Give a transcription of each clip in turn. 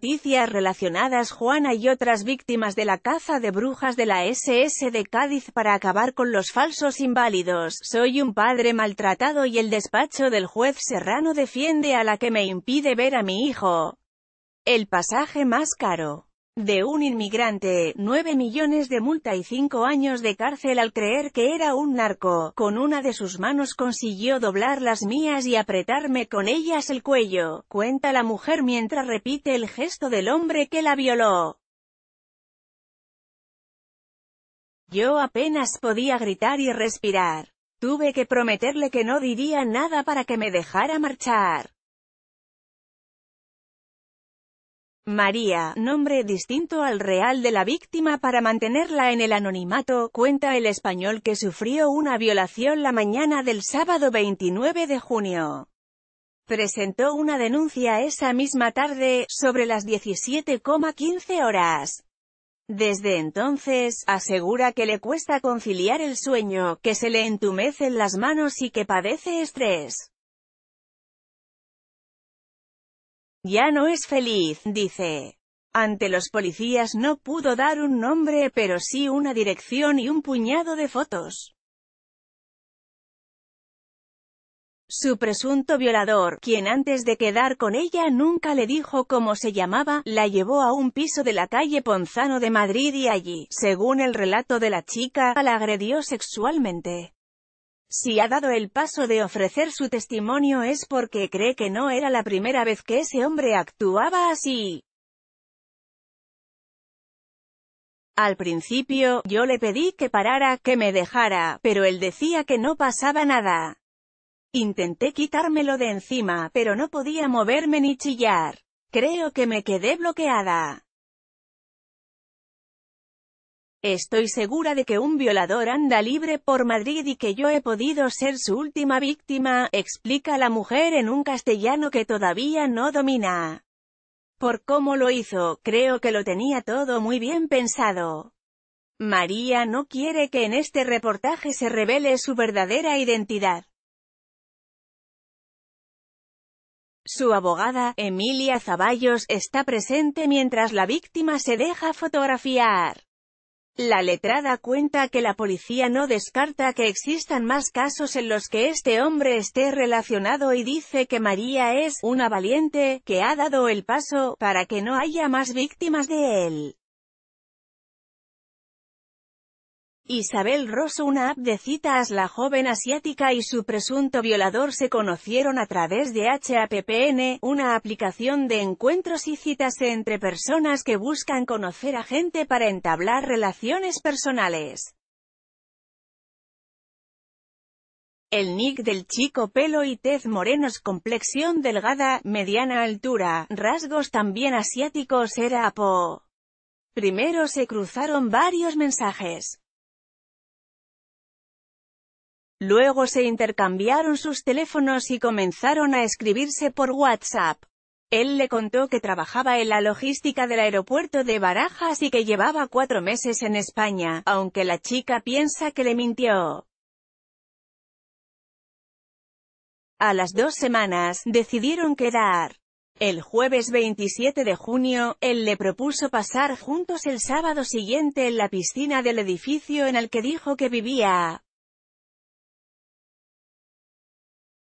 noticias relacionadas Juana y otras víctimas de la caza de brujas de la SS de Cádiz para acabar con los falsos inválidos. Soy un padre maltratado y el despacho del juez Serrano defiende a la que me impide ver a mi hijo. El pasaje más caro de un inmigrante, nueve millones de multa y cinco años de cárcel al creer que era un narco. Con una de sus manos consiguió doblar las mías y apretarme con ellas el cuello, cuenta la mujer mientras repite el gesto del hombre que la violó. Yo apenas podía gritar y respirar. Tuve que prometerle que no diría nada para que me dejara marchar. María, nombre distinto al real de la víctima para mantenerla en el anonimato, cuenta el español que sufrió una violación la mañana del sábado 29 de junio. Presentó una denuncia esa misma tarde, sobre las 17,15 horas. Desde entonces, asegura que le cuesta conciliar el sueño, que se le entumecen las manos y que padece estrés. Ya no es feliz, dice. Ante los policías no pudo dar un nombre pero sí una dirección y un puñado de fotos. Su presunto violador, quien antes de quedar con ella nunca le dijo cómo se llamaba, la llevó a un piso de la calle Ponzano de Madrid y allí, según el relato de la chica, la agredió sexualmente. Si ha dado el paso de ofrecer su testimonio es porque cree que no era la primera vez que ese hombre actuaba así. Al principio, yo le pedí que parara, que me dejara, pero él decía que no pasaba nada. Intenté quitármelo de encima, pero no podía moverme ni chillar. Creo que me quedé bloqueada. Estoy segura de que un violador anda libre por Madrid y que yo he podido ser su última víctima, explica la mujer en un castellano que todavía no domina. Por cómo lo hizo, creo que lo tenía todo muy bien pensado. María no quiere que en este reportaje se revele su verdadera identidad. Su abogada, Emilia Zaballos, está presente mientras la víctima se deja fotografiar. La letrada cuenta que la policía no descarta que existan más casos en los que este hombre esté relacionado y dice que María es una valiente que ha dado el paso para que no haya más víctimas de él. Isabel Rosso una app de citas la joven asiática y su presunto violador se conocieron a través de HAPPN, una aplicación de encuentros y citas entre personas que buscan conocer a gente para entablar relaciones personales. El nick del chico pelo y tez morenos complexión delgada, mediana altura, rasgos también asiáticos era Apo. Primero se cruzaron varios mensajes. Luego se intercambiaron sus teléfonos y comenzaron a escribirse por WhatsApp. Él le contó que trabajaba en la logística del aeropuerto de Barajas y que llevaba cuatro meses en España, aunque la chica piensa que le mintió. A las dos semanas, decidieron quedar. El jueves 27 de junio, él le propuso pasar juntos el sábado siguiente en la piscina del edificio en el que dijo que vivía.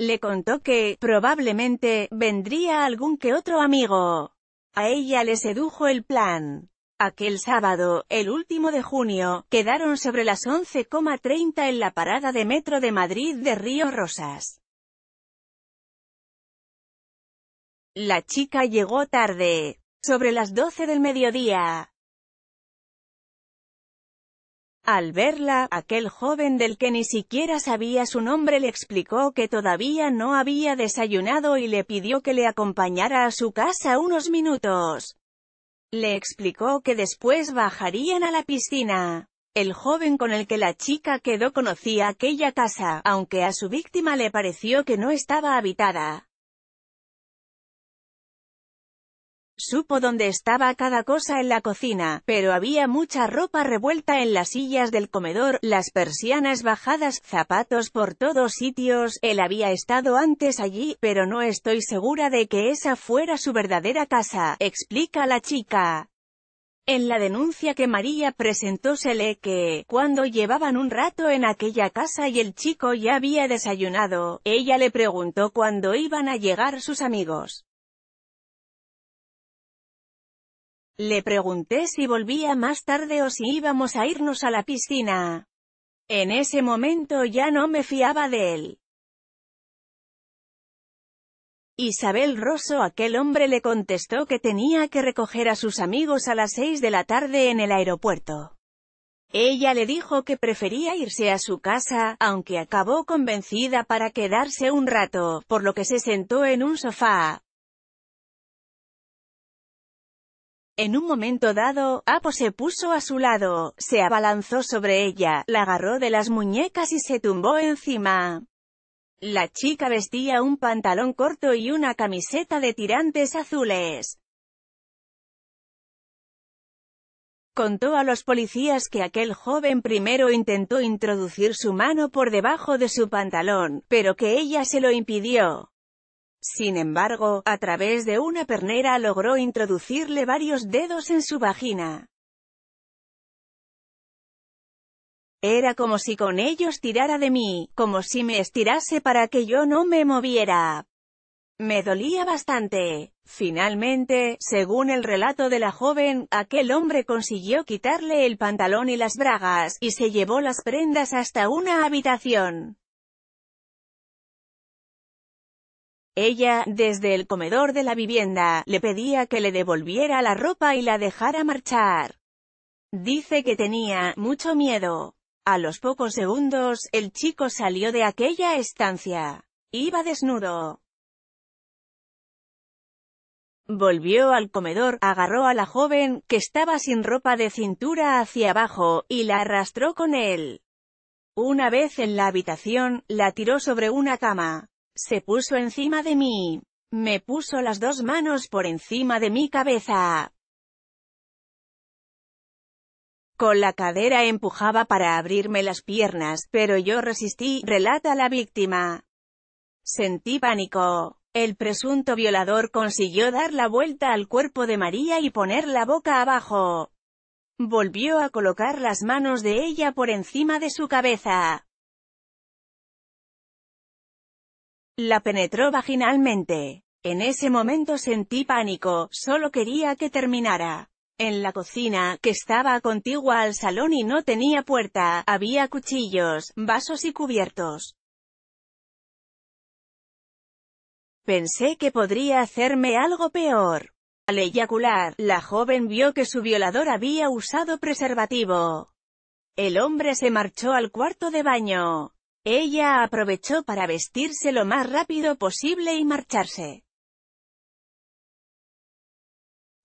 Le contó que, probablemente, vendría algún que otro amigo. A ella le sedujo el plan. Aquel sábado, el último de junio, quedaron sobre las 11,30 en la parada de metro de Madrid de Río Rosas. La chica llegó tarde. Sobre las 12 del mediodía, al verla, aquel joven del que ni siquiera sabía su nombre le explicó que todavía no había desayunado y le pidió que le acompañara a su casa unos minutos. Le explicó que después bajarían a la piscina. El joven con el que la chica quedó conocía aquella casa, aunque a su víctima le pareció que no estaba habitada. Supo dónde estaba cada cosa en la cocina, pero había mucha ropa revuelta en las sillas del comedor, las persianas bajadas, zapatos por todos sitios, él había estado antes allí, pero no estoy segura de que esa fuera su verdadera casa, explica la chica. En la denuncia que María presentó se le que, cuando llevaban un rato en aquella casa y el chico ya había desayunado, ella le preguntó cuándo iban a llegar sus amigos. Le pregunté si volvía más tarde o si íbamos a irnos a la piscina. En ese momento ya no me fiaba de él. Isabel Rosso aquel hombre le contestó que tenía que recoger a sus amigos a las seis de la tarde en el aeropuerto. Ella le dijo que prefería irse a su casa, aunque acabó convencida para quedarse un rato, por lo que se sentó en un sofá, En un momento dado, Apo se puso a su lado, se abalanzó sobre ella, la agarró de las muñecas y se tumbó encima. La chica vestía un pantalón corto y una camiseta de tirantes azules. Contó a los policías que aquel joven primero intentó introducir su mano por debajo de su pantalón, pero que ella se lo impidió. Sin embargo, a través de una pernera logró introducirle varios dedos en su vagina. Era como si con ellos tirara de mí, como si me estirase para que yo no me moviera. Me dolía bastante. Finalmente, según el relato de la joven, aquel hombre consiguió quitarle el pantalón y las bragas, y se llevó las prendas hasta una habitación. Ella, desde el comedor de la vivienda, le pedía que le devolviera la ropa y la dejara marchar. Dice que tenía mucho miedo. A los pocos segundos, el chico salió de aquella estancia. Iba desnudo. Volvió al comedor, agarró a la joven, que estaba sin ropa de cintura hacia abajo, y la arrastró con él. Una vez en la habitación, la tiró sobre una cama. Se puso encima de mí. Me puso las dos manos por encima de mi cabeza. Con la cadera empujaba para abrirme las piernas, pero yo resistí, relata la víctima. Sentí pánico. El presunto violador consiguió dar la vuelta al cuerpo de María y poner la boca abajo. Volvió a colocar las manos de ella por encima de su cabeza. La penetró vaginalmente. En ese momento sentí pánico, solo quería que terminara. En la cocina, que estaba contigua al salón y no tenía puerta, había cuchillos, vasos y cubiertos. Pensé que podría hacerme algo peor. Al eyacular, la joven vio que su violador había usado preservativo. El hombre se marchó al cuarto de baño. Ella aprovechó para vestirse lo más rápido posible y marcharse.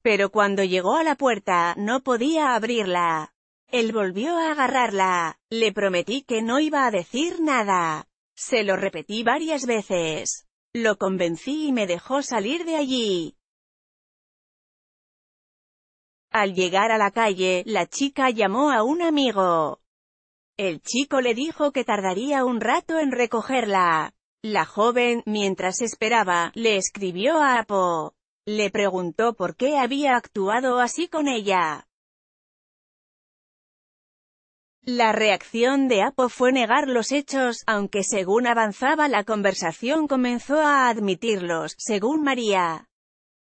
Pero cuando llegó a la puerta, no podía abrirla. Él volvió a agarrarla. Le prometí que no iba a decir nada. Se lo repetí varias veces. Lo convencí y me dejó salir de allí. Al llegar a la calle, la chica llamó a un amigo. El chico le dijo que tardaría un rato en recogerla. La joven, mientras esperaba, le escribió a Apo. Le preguntó por qué había actuado así con ella. La reacción de Apo fue negar los hechos, aunque según avanzaba la conversación comenzó a admitirlos, según María.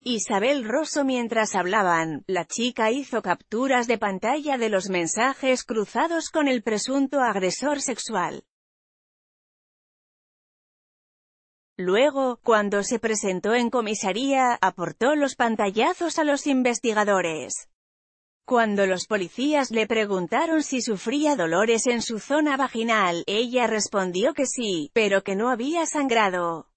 Isabel Rosso mientras hablaban, la chica hizo capturas de pantalla de los mensajes cruzados con el presunto agresor sexual. Luego, cuando se presentó en comisaría, aportó los pantallazos a los investigadores. Cuando los policías le preguntaron si sufría dolores en su zona vaginal, ella respondió que sí, pero que no había sangrado.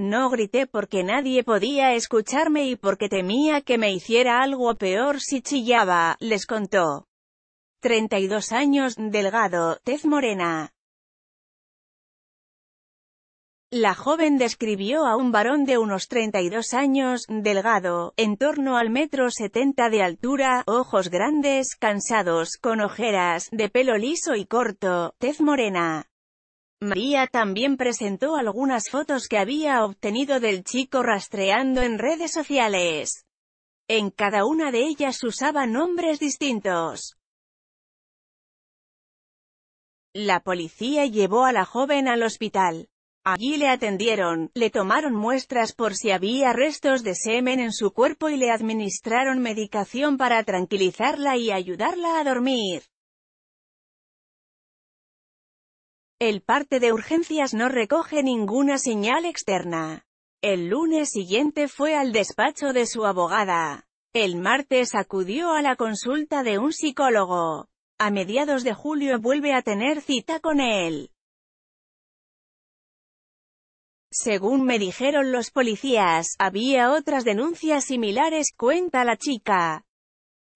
No grité porque nadie podía escucharme y porque temía que me hiciera algo peor si chillaba, les contó. 32 años, delgado, tez morena. La joven describió a un varón de unos 32 años, delgado, en torno al metro 70 de altura, ojos grandes, cansados, con ojeras, de pelo liso y corto, tez morena. María también presentó algunas fotos que había obtenido del chico rastreando en redes sociales. En cada una de ellas usaba nombres distintos. La policía llevó a la joven al hospital. Allí le atendieron, le tomaron muestras por si había restos de semen en su cuerpo y le administraron medicación para tranquilizarla y ayudarla a dormir. El parte de urgencias no recoge ninguna señal externa. El lunes siguiente fue al despacho de su abogada. El martes acudió a la consulta de un psicólogo. A mediados de julio vuelve a tener cita con él. Según me dijeron los policías, había otras denuncias similares, cuenta la chica.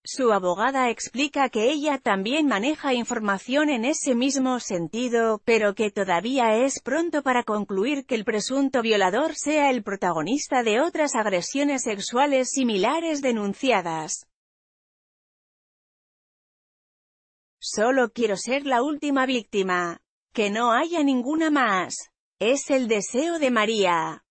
Su abogada explica que ella también maneja información en ese mismo sentido, pero que todavía es pronto para concluir que el presunto violador sea el protagonista de otras agresiones sexuales similares denunciadas. Solo quiero ser la última víctima. Que no haya ninguna más. Es el deseo de María.